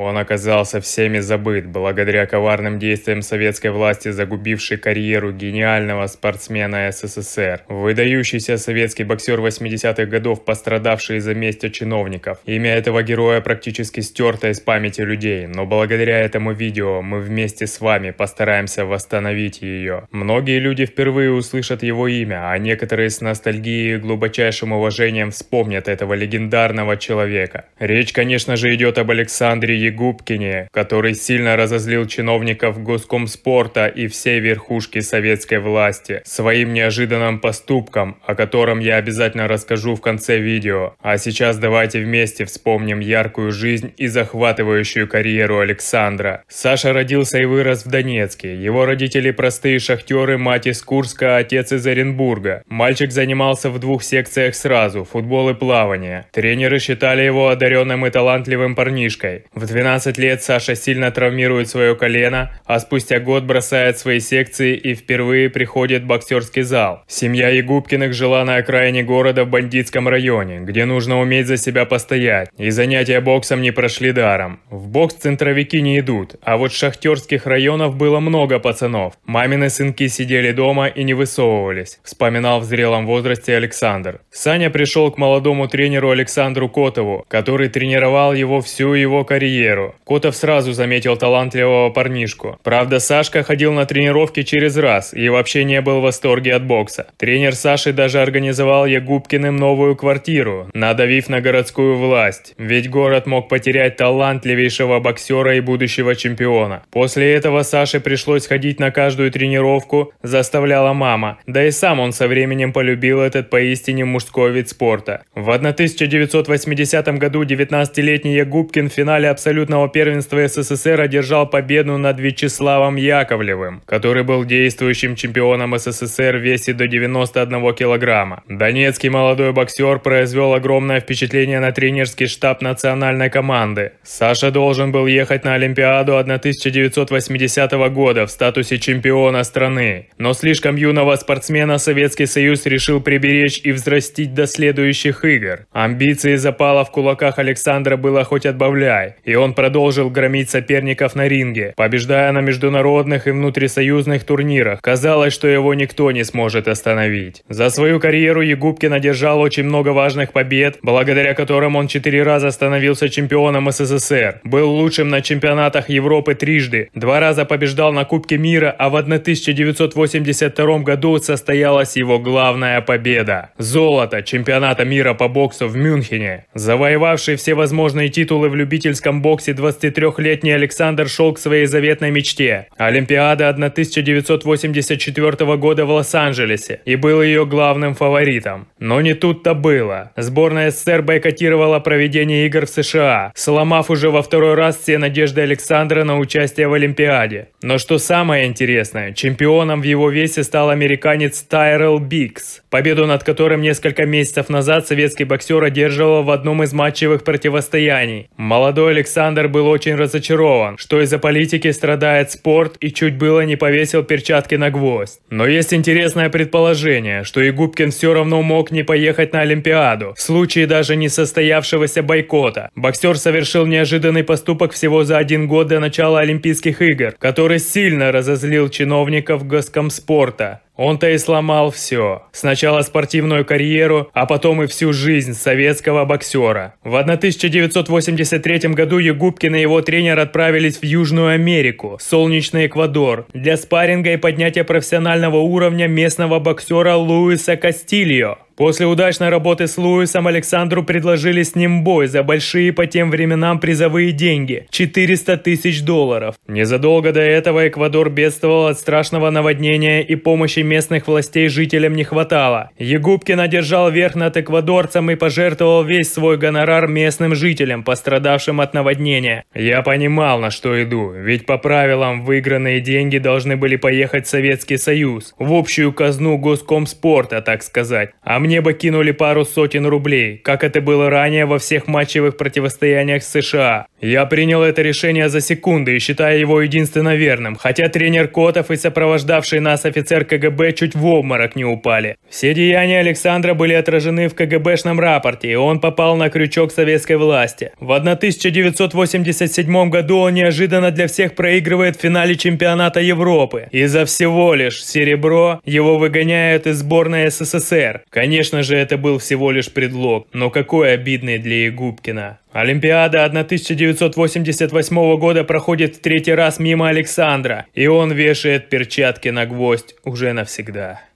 Он оказался всеми забыт благодаря коварным действиям советской власти, загубившей карьеру гениального спортсмена СССР. Выдающийся советский боксер 80-х годов, пострадавший из-за мести чиновников. Имя этого героя практически стерто из памяти людей, но благодаря этому видео мы вместе с вами постараемся восстановить ее. Многие люди впервые услышат его имя, а некоторые с ностальгией и глубочайшим уважением вспомнят этого легендарного человека. Речь, конечно же, идет об Александре Егубкине, который сильно разозлил чиновников Госкомспорта и всей верхушки советской власти своим неожиданным поступком, о котором я обязательно расскажу в конце видео. А сейчас давайте вместе вспомним яркую жизнь и захватывающую карьеру Александра. Саша родился и вырос в Донецке. Его родители простые шахтеры, мать из Курска, отец из Оренбурга. Мальчик занимался в двух секциях сразу – футбол и плавание. Тренеры считали его одаренным и талантливым парнишкой. В 12 лет Саша сильно травмирует свое колено, а спустя год бросает свои секции и впервые приходит в боксерский зал. Семья Егубкиных жила на окраине города в бандитском районе, где нужно уметь за себя постоять, и занятия боксом не прошли даром. В бокс центровики не идут, а вот шахтерских районов было много пацанов. Мамины сынки сидели дома и не высовывались, вспоминал в зрелом возрасте Александр. Саня пришел к молодому тренеру Александру Котову, который тренировал его всю его карьеру карьеру. Котов сразу заметил талантливого парнишку. Правда, Сашка ходил на тренировки через раз и вообще не был в восторге от бокса. Тренер Саши даже организовал Ягубкиным новую квартиру, надавив на городскую власть, ведь город мог потерять талантливейшего боксера и будущего чемпиона. После этого Саше пришлось ходить на каждую тренировку, заставляла мама, да и сам он со временем полюбил этот поистине мужской вид спорта. В 1980 году 19-летний Ягубкин в финале абсолютно абсолютного первенства СССР одержал победу над Вячеславом Яковлевым, который был действующим чемпионом СССР в весе до 91 килограмма. Донецкий молодой боксер произвел огромное впечатление на тренерский штаб национальной команды. Саша должен был ехать на Олимпиаду 1980 года в статусе чемпиона страны, но слишком юного спортсмена Советский Союз решил приберечь и взрастить до следующих игр. Амбиции запала в кулаках Александра было хоть отбавляй, и он продолжил громить соперников на ринге, побеждая на международных и внутрисоюзных турнирах. Казалось, что его никто не сможет остановить. За свою карьеру Егубкин одержал очень много важных побед, благодаря которым он четыре раза становился чемпионом СССР, был лучшим на чемпионатах Европы трижды, два раза побеждал на Кубке мира, а в 1982 году состоялась его главная победа – золото чемпионата мира по боксу в Мюнхене. Завоевавший все возможные титулы в любительском боксе, боксе 23-летний Александр шел к своей заветной мечте – Олимпиада 1984 года в Лос-Анджелесе и был ее главным фаворитом. Но не тут-то было. Сборная СССР бойкотировала проведение игр в США, сломав уже во второй раз все надежды Александра на участие в Олимпиаде. Но что самое интересное, чемпионом в его весе стал американец Тайрел Бикс, победу над которым несколько месяцев назад советский боксер одерживал в одном из матчевых противостояний. Молодой Александр Александр был очень разочарован, что из-за политики страдает спорт и чуть было не повесил перчатки на гвоздь. Но есть интересное предположение, что и Губкин все равно мог не поехать на Олимпиаду. В случае даже не состоявшегося бойкота. Боксер совершил неожиданный поступок всего за один год до начала Олимпийских игр, который сильно разозлил чиновников госкомспорта. Он-то и сломал все. Сначала спортивную карьеру, а потом и всю жизнь советского боксера. В 1983 году Ягубкин и его тренер отправились в Южную Америку, солнечный Эквадор, для спарринга и поднятия профессионального уровня местного боксера Луиса Кастильо. После удачной работы с Луисом Александру предложили с ним бой за большие по тем временам призовые деньги – 400 тысяч долларов. Незадолго до этого Эквадор бедствовал от страшного наводнения и помощи местных властей жителям не хватало. Егубкин одержал верх над эквадорцем и пожертвовал весь свой гонорар местным жителям, пострадавшим от наводнения. «Я понимал, на что иду, ведь по правилам выигранные деньги должны были поехать в Советский Союз, в общую казну Госкомспорта, так сказать. А мне мне бы кинули пару сотен рублей, как это было ранее во всех матчевых противостояниях с США. Я принял это решение за секунды и считаю его единственно верным, хотя тренер Котов и сопровождавший нас офицер КГБ чуть в обморок не упали. Все деяния Александра были отражены в КГБшном рапорте, и он попал на крючок советской власти. В 1987 году он неожиданно для всех проигрывает в финале чемпионата Европы. И за всего лишь серебро его выгоняют из сборной СССР. Конечно же, это был всего лишь предлог, но какой обидный для Егубкина. Олимпиада 1988 года проходит в третий раз мимо Александра, и он вешает перчатки на гвоздь уже навсегда.